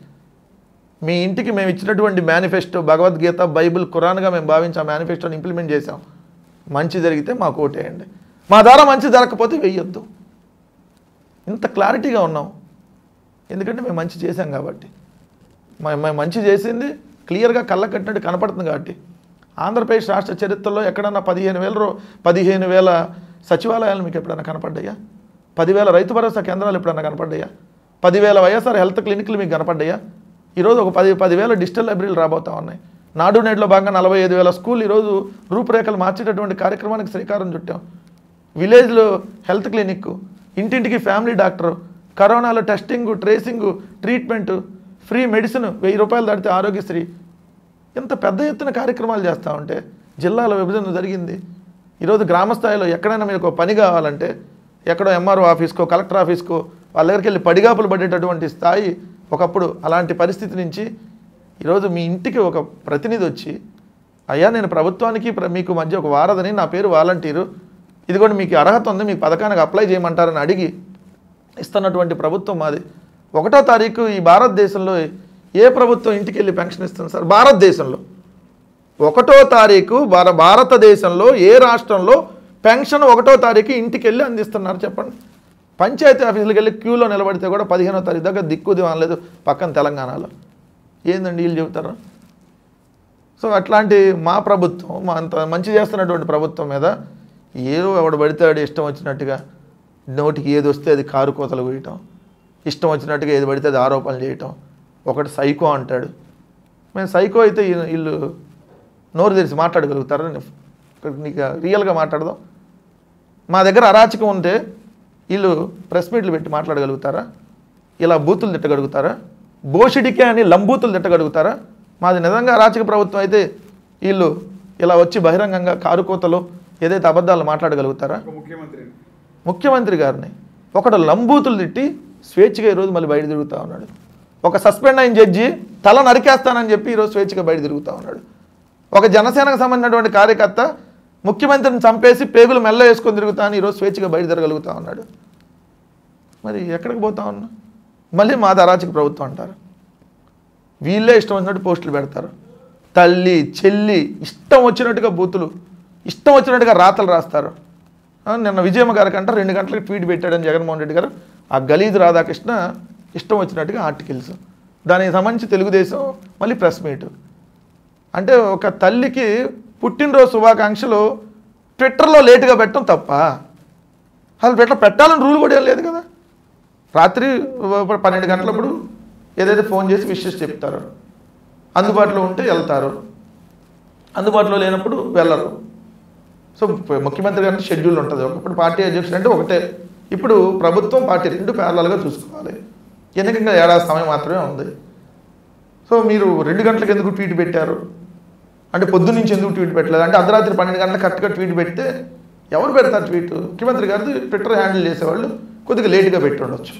మీ ఇంటికి మేము ఇచ్చినటువంటి మేనిఫెస్టో భగవద్గీత బైబిల్ ఖురాన్గా మేము భావించి ఆ మేనిఫెస్టోని ఇంప్లిమెంట్ చేసాం మంచి జరిగితే మాకు ఓటేయండి మా ధర మంచి జరగకపోతే వెయ్యొద్దు ఇంత క్లారిటీగా ఉన్నాం ఎందుకంటే మేము మంచి చేసాం కాబట్టి మేము మంచి చేసింది క్లియర్గా కళ్ళ కట్టినట్టు కనపడుతుంది కాబట్టి ఆంధ్రప్రదేశ్ రాష్ట్ర చరిత్రలో ఎక్కడన్నా పదిహేను వేల రో పదిహేను వేల సచివాలయాలు మీకు ఎప్పుడైనా కనపడ్డాయా పదివేల రైతు భరోసా కేంద్రాలు ఎప్పుడన్నా కనపడ్డాయా పదివేల వైఎస్ఆర్ హెల్త్ క్లినిక్లు మీకు కనపడ్డాయా ఈరోజు ఒక పది పదివేల డిజిటల్ లైబ్రరీలు రాబోతా ఉన్నాయి నాడు నేడులో భాగంగా నలభై ఐదు వేల స్కూల్ ఈరోజు రూపురేఖలు మార్చేటటువంటి కార్యక్రమానికి శ్రీకారం చుట్టాం విలేజ్లో హెల్త్ క్లినిక్ ఇంటింటికి ఫ్యామిలీ డాక్టరు కరోనాలో testing tracing treatment free medicine వెయ్యి రూపాయలు దాటితే ఆరోగ్యశ్రీ ఇంత పెద్ద ఎత్తున కార్యక్రమాలు చేస్తూ ఉంటే జిల్లాలో విభజన జరిగింది ఈరోజు గ్రామస్థాయిలో ఎక్కడైనా మీకు పని కావాలంటే ఎక్కడో ఎంఆర్ఓ ఆఫీస్కో కలెక్టర్ ఆఫీస్కో వాళ్ళ దగ్గరికి వెళ్ళి పడిగాపులు పడేటటువంటి స్థాయి ఒకప్పుడు అలాంటి పరిస్థితి నుంచి ఈరోజు మీ ఇంటికి ఒక ప్రతినిధి వచ్చి అయ్యా నేను ప్రభుత్వానికి మీకు మధ్య ఒక వారదని నా పేరు వాలంటీరు ఇది కూడా మీకు అర్హత ఉంది మీకు పథకానికి అప్లై చేయమంటారని అడిగి ఇస్తున్నటువంటి ప్రభుత్వం మాది ఒకటో తారీఖు ఈ భారతదేశంలో ఏ ప్రభుత్వం ఇంటికి వెళ్ళి పెన్షన్ ఇస్తుంది సార్ భారతదేశంలో ఒకటో తారీఖు భార భారతదేశంలో ఏ రాష్ట్రంలో పెన్షన్ ఒకటో తారీఖు ఇంటికి వెళ్ళి అందిస్తున్నారు చెప్పండి పంచాయతీ ఆఫీసులకు వెళ్ళి క్యూలో నిలబడితే కూడా పదిహేనో తారీఖు దగ్గర దిక్కు లేదు పక్కన తెలంగాణలో ఏందండి వీళ్ళు చెబుతారు సో అట్లాంటి మా ప్రభుత్వం మా అంత మంచి చేస్తున్నటువంటి ప్రభుత్వం మీద ఏదో ఎవడు పడితే ఇష్టం వచ్చినట్టుగా నోటికి ఏది వస్తే అది కారు కోతలు వేయటం ఇష్టం వచ్చినట్టుగా ఏది పడితే అది ఆరోపణలు చేయటం ఒకటి సైకో అంటాడు మేము సైకో అయితే వీళ్ళు నోరు తెరిచి మాట్లాడగలుగుతారా నీకు రియల్గా మాట్లాడదాం మా దగ్గర అరాచకం ఉంటే వీళ్ళు ప్రెస్ మీట్లు పెట్టి మాట్లాడగలుగుతారా ఇలా బూతులు తిట్టగలుగుతారా బోషిడికే అని లంబూతులు తిట్టగలుగుతారా మాది నిజంగా అరాచక ప్రభుత్వం అయితే వీళ్ళు ఇలా వచ్చి బహిరంగంగా కారుకోతలో ఏదైతే అబద్ధాలు మాట్లాడగలుగుతారా ముఖ్యమంత్రి గారిని ఒకడు లంబూతులు తిట్టి స్వేచ్ఛగా ఈరోజు మళ్ళీ బయట తిరుగుతూ ఉన్నాడు ఒక సస్పెండ్ అయిన జడ్జి తల నరికేస్తానని చెప్పి ఈరోజు స్వేచ్ఛగా బయట తిరుగుతూ ఉన్నాడు ఒక జనసేనకు సంబంధించినటువంటి కార్యకర్త ముఖ్యమంత్రిని చంపేసి పేగులు మెల్ల వేసుకొని తిరుగుతాను ఈరోజు స్వేచ్ఛగా బయట తిరగలుగుతూ ఉన్నాడు మరి ఎక్కడికి పోతా ఉన్నా మళ్ళీ మాది అరాచక ప్రభుత్వం అంటారు వీళ్ళే ఇష్టం వచ్చినట్టు పోస్టులు పెడతారు తల్లి చెల్లి ఇష్టం వచ్చినట్టుగా బూతులు ఇష్టం వచ్చినట్టుగా రాతలు రాస్తారు నిన్న విజయమ్మ గారి కంటే రెండు గంటలకు ట్వీట్ పెట్టాడని జగన్మోహన్ రెడ్డి గారు ఆ గలీదు రాధాకృష్ణ ఇష్టం వచ్చినట్టుగా ఆర్టికల్స్ దానికి సంబంధించి తెలుగుదేశం మళ్ళీ ప్రెస్ మీట్ అంటే ఒక తల్లికి పుట్టినరోజు శుభాకాంక్షలు ట్విట్టర్లో లేటుగా పెట్టడం తప్ప అసలు ట్విట్టర్ పెట్టాలని రూల్ కూడా ఏం లేదు కదా రాత్రి పన్నెండు గంటలప్పుడు ఏదైతే ఫోన్ చేసి విషెస్ చెప్తారు అందుబాటులో ఉంటే వెళ్తారు అందుబాటులో లేనప్పుడు వెళ్ళరు సో ముఖ్యమంత్రి గారికి షెడ్యూల్ ఉంటుంది ఒకప్పుడు పార్టీ అధ్యక్షుడు అంటే ఒకటే ఇప్పుడు ప్రభుత్వం పార్టీ రెండు పేర్లాలుగా చూసుకోవాలి ఎన్నికగా ఏడాది సమయం మాత్రమే ఉంది సో మీరు రెండు గంటలకు ఎందుకు ట్వీట్ పెట్టారు అంటే పొద్దు నుంచి ఎందుకు ట్వీట్ పెట్టలేదు అంటే అర్ధరాత్రి పన్నెండు గంటలకు కరెక్ట్గా ట్వీట్ పెడితే ఎవరు పెడతారు ట్వీట్ ముఖ్యమంత్రి గారు ట్విట్టర్ హ్యాండిల్ చేసేవాళ్ళు కొద్దిగా లేట్గా పెట్టి ఉండొచ్చు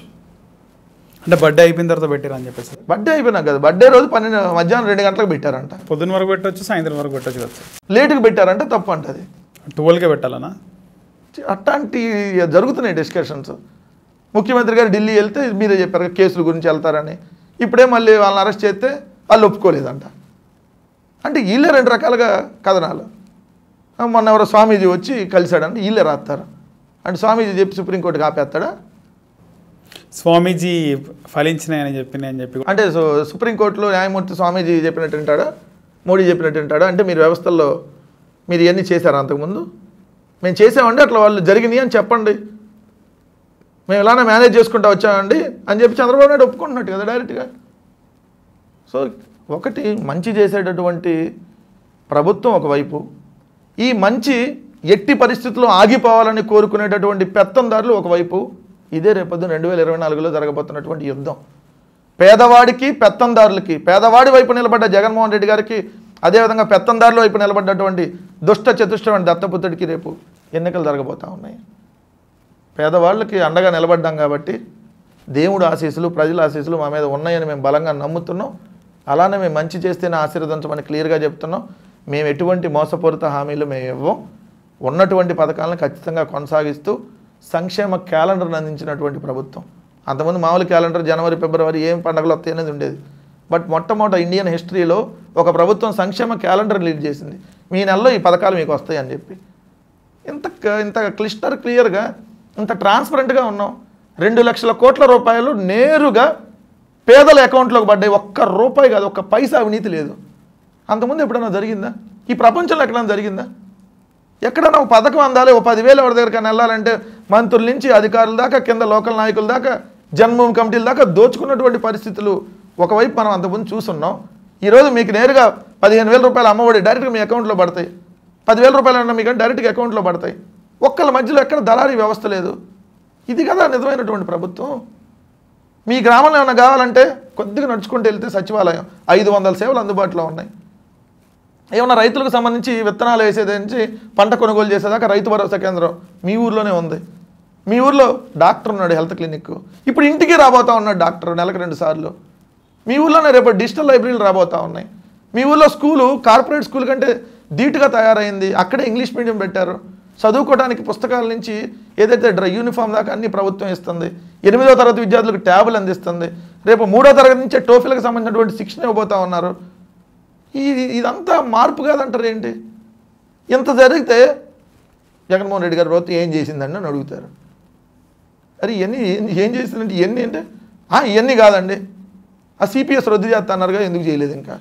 అంటే బర్త్డే అయిపోయిన తర్వాత పెట్టారని చెప్పేసి బర్త్డే అయిపోయినా కదా బర్త్డే రోజు పన్నెండు మధ్యాహ్నం రెండు గంటలకు పెట్టారంట పొద్దున్న వరకు పెట్టవచ్చు సాయంత్రం వరకు కదా లేటుగా పెట్టారంటే తప్పు అంటది టువల్కే పెట్టాలనా అట్లాంటి జరుగుతున్నాయి డిస్కషన్స్ ముఖ్యమంత్రి గారు ఢిల్లీ వెళ్తే మీరే చెప్పారు కేసుల గురించి వెళ్తారని ఇప్పుడే మళ్ళీ వాళ్ళని అరెస్ట్ చేస్తే వాళ్ళు ఒప్పుకోలేదంట అంటే వీళ్ళే రెండు రకాలుగా కథనాలు మొన్న ఎవరో స్వామీజీ వచ్చి కలిశాడంటే వీళ్ళే రాస్తారు అంటే స్వామీజీ చెప్పి సుప్రీంకోర్టు ఆపేస్తాడా స్వామీజీ ఫలించినాయని చెప్పిన చెప్పి అంటే సుప్రీంకోర్టులో న్యాయమూర్తి స్వామీజీ చెప్పినట్టు వింటాడా మోడీ చెప్పినట్టు వింటాడా అంటే మీరు వ్యవస్థల్లో మీరు ఇవన్నీ చేశారు అంతకుముందు మేము చేసామండి అట్లా వాళ్ళు జరిగినాయి అని చెప్పండి మేము ఇలానే మేనేజ్ చేసుకుంటా వచ్చామండి అని చెప్పి చంద్రబాబు నాయుడు ఒప్పుకుంటున్నట్టు కదా డైరెక్ట్గా సో ఒకటి మంచి చేసేటటువంటి ప్రభుత్వం ఒకవైపు ఈ మంచి ఎట్టి పరిస్థితుల్లో ఆగిపోవాలని కోరుకునేటటువంటి పెత్తందారులు ఒకవైపు ఇదే రేపొద్దు రెండు వేల ఇరవై నాలుగులో జరగబోతున్నటువంటి యుద్ధం పేదవాడికి పెత్తందారులకి పేదవాడి వైపు నిలబడ్డ జగన్మోహన్ రెడ్డి గారికి అదేవిధంగా పెత్తందారిలో ఇప్పుడు నిలబడ్డటువంటి దుష్ట చతుష్టమైన దత్తపుత్రుడికి రేపు ఎన్నికలు జరగబోతూ ఉన్నాయి పేదవాళ్ళకి అండగా నిలబడ్డాం కాబట్టి దేవుడు ఆశీస్సులు ప్రజల ఆశీస్సులు మా మీద ఉన్నాయని మేము బలంగా నమ్ముతున్నాం అలానే మేము మంచి చేస్తేనే ఆశీర్వదించమని క్లియర్గా చెప్తున్నాం మేము ఎటువంటి మోసపూరిత హామీలు మేము ఇవ్వం ఉన్నటువంటి పథకాలను ఖచ్చితంగా కొనసాగిస్తూ సంక్షేమ క్యాలెండర్ను అందించినటువంటి ప్రభుత్వం అంతకుముందు మామూలు క్యాలెండర్ జనవరి ఫిబ్రవరి ఏం పండుగలు వస్తాయనేది ఉండేది బట్ మొట్టమొదట ఇండియన్ హిస్టరీలో ఒక ప్రభుత్వం సంక్షేమ క్యాలెండర్ రిలీజ్ చేసింది మీ నెలలో ఈ పథకాలు మీకు వస్తాయి అని చెప్పి ఇంత ఇంత క్లిస్టర్ క్లియర్గా ఇంత ట్రాన్స్పరెంట్గా ఉన్నాం రెండు లక్షల కోట్ల రూపాయలు నేరుగా పేదల అకౌంట్లోకి పడ్డాయి ఒక్క రూపాయి కాదు ఒక్క పైసా అవినీతి లేదు అంతకుముందు ఎప్పుడైనా జరిగిందా ఈ ప్రపంచంలో ఎక్కడైనా జరిగిందా ఎక్కడైనా ఒక పథకం అందాలి ఓ పదివేలు ఎవరి దగ్గరికి వెళ్ళాలంటే మంత్రుల నుంచి అధికారుల దాకా కింద లోకల్ నాయకుల దాకా జన్మభూమి కమిటీల దాకా దోచుకున్నటువంటి పరిస్థితులు ఒకవైపు మనం అంతకుముందు చూసున్నాం ఈరోజు మీకు నేరుగా పదిహేను వేల రూపాయలు అమ్మఒడి డైరెక్ట్గా మీ అకౌంట్లో పడతాయి పదివేల రూపాయలు అన్న మీకు డైరెక్ట్గా అకౌంట్లో పడతాయి ఒక్కళ్ళ మధ్యలో ఎక్కడ దళారీ వ్యవస్థ లేదు ఇది కదా నిజమైనటువంటి ప్రభుత్వం మీ గ్రామంలో ఏమైనా కావాలంటే కొద్దిగా నడుచుకుంటూ వెళ్తే సచివాలయం ఐదు వందల సేవలు అందుబాటులో ఉన్నాయి ఏమన్నా రైతులకు సంబంధించి విత్తనాలు వేసేది నుంచి పంట కొనుగోలు చేసేదాకా రైతు భరోసా కేంద్రం మీ ఊర్లోనే ఉంది మీ ఊర్లో డాక్టర్ ఉన్నాడు హెల్త్ క్లినిక్ ఇప్పుడు ఇంటికి రాబోతా ఉన్నాడు డాక్టర్ నెలకు రెండు సార్లు మీ ఊళ్ళోనే రేపు డిజిటల్ లైబ్రరీలు రాబోతూ ఉన్నాయి మీ ఊళ్ళో స్కూలు కార్పొరేట్ స్కూల్ కంటే ధీటుగా తయారైంది అక్కడే ఇంగ్లీష్ మీడియం పెట్టారు చదువుకోవడానికి పుస్తకాల నుంచి ఏదైతే డ్ర యూనిఫామ్ దాకా అన్ని ప్రభుత్వం ఇస్తుంది ఎనిమిదో తరగతి విద్యార్థులకు ట్యాబులు అందిస్తుంది రేపు మూడో తరగతి నుంచే టోఫీలకు సంబంధించినటువంటి శిక్షణ ఇవ్వబోతూ ఉన్నారు ఈ ఇదంతా మార్పు కాదంటారు ఏంటి ఇంత జరిగితే జగన్మోహన్ రెడ్డి గారి ప్రభుత్వం ఏం చేసిందండి అని అడుగుతారు అరే ఇవన్నీ ఏం చేసిందంటే ఇవన్నీ అంటే ఇవన్నీ కాదండి ఆ సిపిఎస్ రద్దు చేస్తానన్నారుగా ఎందుకు చేయలేదు ఇంకా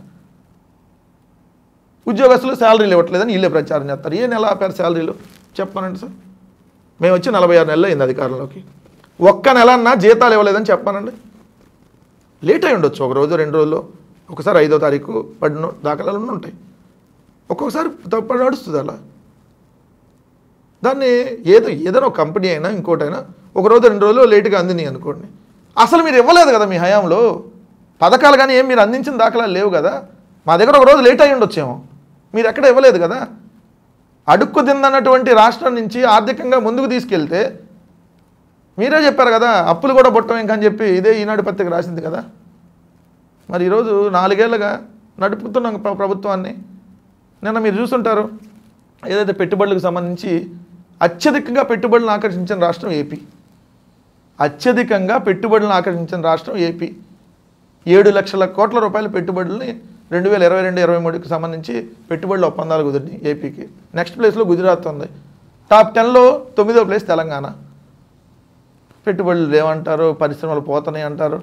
ఉద్యోగస్తులు శాలరీలు ఇవ్వట్లేదని వీళ్ళే ప్రచారం చేస్తారు ఏ నెల ఆపారు శాలరీలు చెప్పానండి సార్ మేము వచ్చి నలభై ఆరు నెలలు అయింది అధికారంలోకి ఒక్క నెల అన్నా జీతాలు ఇవ్వలేదని చెప్పానండి లేట్ అయి ఉండొచ్చు ఒక రోజు రెండు రోజులు ఒకసారి ఐదో తారీఖు పడిన దాఖలాలు ఉంటాయి ఒక్కొక్కసారి తప్ప నడుస్తుంది అలా దాన్ని ఏదో ఏదైనా ఒక కంపెనీ అయినా ఇంకోటైనా ఒక రోజు రెండు రోజులు లేటుగా అందినాయి అనుకోండి అసలు మీరు ఇవ్వలేదు కదా మీ హయాంలో పథకాలు కానీ ఏం మీరు అందించిన దాఖలాలు లేవు కదా మా దగ్గర ఒక రోజు లేట్ అయ్యి ఉండొచ్చేమో మీరు ఎక్కడ ఇవ్వలేదు కదా అడుక్కు తిందన్నటువంటి రాష్ట్రం నుంచి ఆర్థికంగా ముందుకు తీసుకెళ్తే మీరే చెప్పారు కదా అప్పులు కూడా బొట్టం అని చెప్పి ఇదే ఈనాడు పత్రిక రాసింది కదా మరి ఈరోజు నాలుగేళ్ళగా నడుపుతున్నాం ప్రభుత్వాన్ని నిన్న మీరు చూస్తుంటారు ఏదైతే పెట్టుబడులకు సంబంధించి అత్యధికంగా పెట్టుబడులను ఆకర్షించిన రాష్ట్రం ఏపీ అత్యధికంగా పెట్టుబడులను ఆకర్షించిన రాష్ట్రం ఏపీ ఏడు లక్షల కోట్ల రూపాయల పెట్టుబడుల్ని రెండు వేల ఇరవై రెండు ఇరవై మూడుకి సంబంధించి పెట్టుబడుల ఒప్పందాలు కుదిరినాయి ఏపీకి నెక్స్ట్ ప్లేస్లో గుజరాత్ ఉంది టాప్ టెన్లో తొమ్మిదో ప్లేస్ తెలంగాణ పెట్టుబడులు ఏమంటారు పరిశ్రమలు పోతున్నాయి అంటారు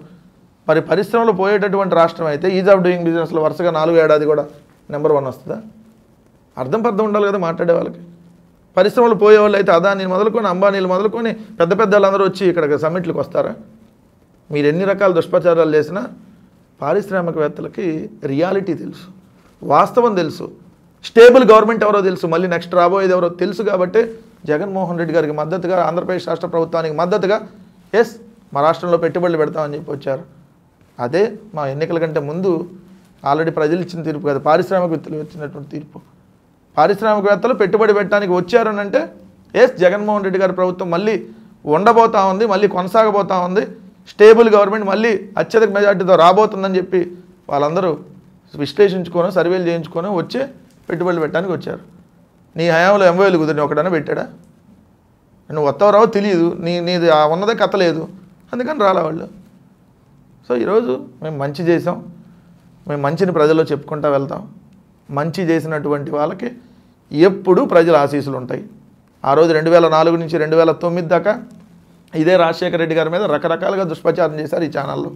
మరి పరిశ్రమలు పోయేటటువంటి రాష్ట్రం అయితే ఈజ్ ఆఫ్ డూయింగ్ బిజినెస్లో వరుసగా నాలుగు ఏడాది కూడా నెంబర్ వన్ వస్తుందా అర్థం పర్థం ఉండాలి కదా మాట్లాడే వాళ్ళకి పరిశ్రమలు పోయే వాళ్ళు అయితే అదానీలు మొదలుకొని అంబానీలు మొదలుకొని పెద్ద పెద్ద వాళ్ళందరూ వచ్చి ఇక్కడ సమ్మిట్లకు వస్తారా మీరు ఎన్ని రకాల దుష్ప్రచారాలు చేసినా పారిశ్రామికవేత్తలకి రియాలిటీ తెలుసు వాస్తవం తెలుసు స్టేబుల్ గవర్నమెంట్ ఎవరో తెలుసు మళ్ళీ నెక్స్ట్ రాబోయేది ఎవరో తెలుసు కాబట్టి జగన్మోహన్ రెడ్డి గారికి మద్దతుగా ఆంధ్రప్రదేశ్ రాష్ట్ర ప్రభుత్వానికి మద్దతుగా ఎస్ మా రాష్ట్రంలో పెట్టుబడులు పెడతామని చెప్పి వచ్చారు అదే మా ఎన్నికల కంటే ముందు ఆల్రెడీ ప్రజలు ఇచ్చిన తీర్పు కదా పారిశ్రామికవేత్తలు వచ్చినటువంటి తీర్పు పారిశ్రామికవేత్తలు పెట్టుబడి పెట్టడానికి వచ్చారనంటే ఎస్ జగన్మోహన్ రెడ్డి గారి ప్రభుత్వం మళ్ళీ ఉండబోతా ఉంది మళ్ళీ కొనసాగబోతా ఉంది స్టేబుల్ గవర్నమెంట్ మళ్ళీ అత్యధిక మెజార్టీతో రాబోతుందని చెప్పి వాళ్ళందరూ విశ్లేషించుకొని సర్వేలు చేయించుకొని వచ్చి పెట్టుబడులు పెట్టడానికి వచ్చారు నీ హయాంలో ఎంఓఏలు కుదిరిని ఒకటైనా పెట్టాడా నువ్వు వస్తావరావో తెలియదు నీ నీది ఉన్నదే కథలేదు అందుకని రాలే వాళ్ళు సో ఈరోజు మేము మంచి చేసాం మేము మంచిని ప్రజల్లో చెప్పుకుంటూ వెళ్తాం మంచి చేసినటువంటి వాళ్ళకి ఎప్పుడూ ప్రజల ఆశీస్సులు ఉంటాయి ఆ రోజు రెండు వేల నాలుగు నుంచి రెండు వేల తొమ్మిది దాకా ఇదే రాజశేఖర రెడ్డి గారి మీద రకరకాలుగా దుష్ప్రచారం చేశారు ఈ ఛానల్లో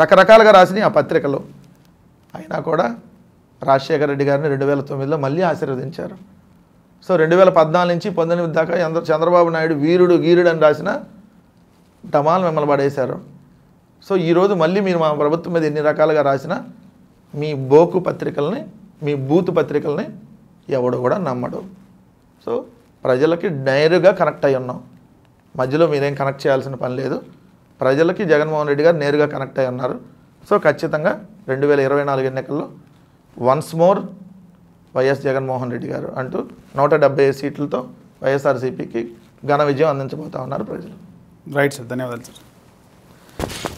రకరకాలుగా రాసినాయి ఆ పత్రికలో అయినా కూడా రాజశేఖర రెడ్డి గారిని రెండు వేల తొమ్మిదిలో మళ్ళీ ఆశీర్వదించారు సో రెండు వేల పద్నాలుగు నుంచి పంతొమ్మిది దాకా చంద్రబాబు నాయుడు వీరుడు గీరుడు అని రాసిన డమాలు మిమ్మల్ని పడేశారు సో ఈరోజు మళ్ళీ మీరు మా ప్రభుత్వం మీద ఎన్ని రకాలుగా రాసిన మీ బోకు పత్రికల్ని మీ బూత్ పత్రికల్ని ఎవడు కూడా నమ్మడు సో ప్రజలకి డైరుగా కనెక్ట్ అయి ఉన్నాం మధ్యలో మీరేం కనెక్ట్ చేయాల్సిన పని లేదు ప్రజలకి జగన్మోహన్ రెడ్డి గారు నేరుగా కనెక్ట్ అయి ఉన్నారు సో ఖచ్చితంగా రెండు వేల ఇరవై నాలుగు ఎన్నికల్లో once more YS Jaganmohan Reddy garu అంటూ నూట డెబ్బై సీట్లతో వైఎస్ఆర్సీపీకి ఘన విజయం అందించబోతా ఉన్నారు ప్రజలు రైట్ సార్ ధన్యవాదాలు సార్